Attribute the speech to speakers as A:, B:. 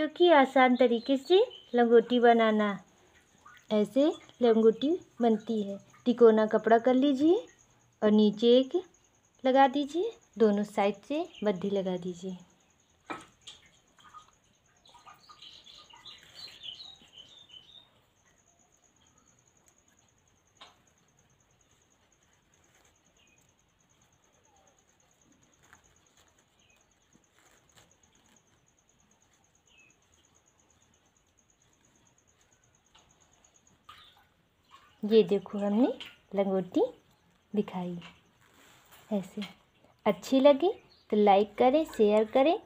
A: जो कि आसान तरीके से लंगोटी बनाना ऐसे लंगोटी बनती है तिकोना कपड़ा कर लीजिए और नीचे एक लगा दीजिए दोनों साइड से बद्धी लगा दीजिए ये देखो हमने लंगोटी दिखाई ऐसे अच्छी लगी तो लाइक करें शेयर करें